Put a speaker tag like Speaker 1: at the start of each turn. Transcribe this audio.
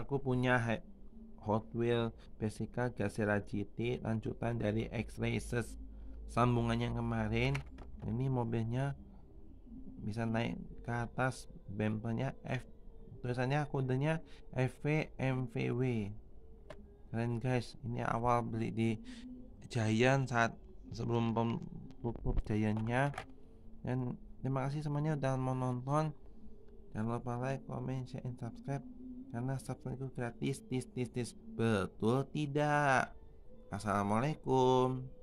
Speaker 1: aku punya Hot Wheel Basica Gazera GT lanjutan dari X Races sambungannya kemarin ini mobilnya bisa naik ke atas bumpernya F tulisannya kodenya FV MVW keren guys ini awal beli di Jayan saat sebelum tutup Jayannya. dan terima kasih semuanya udah menonton. jangan lupa like, comment, share, dan subscribe karena subscribe itu
Speaker 2: gratis tis tis tis betul tidak assalamualaikum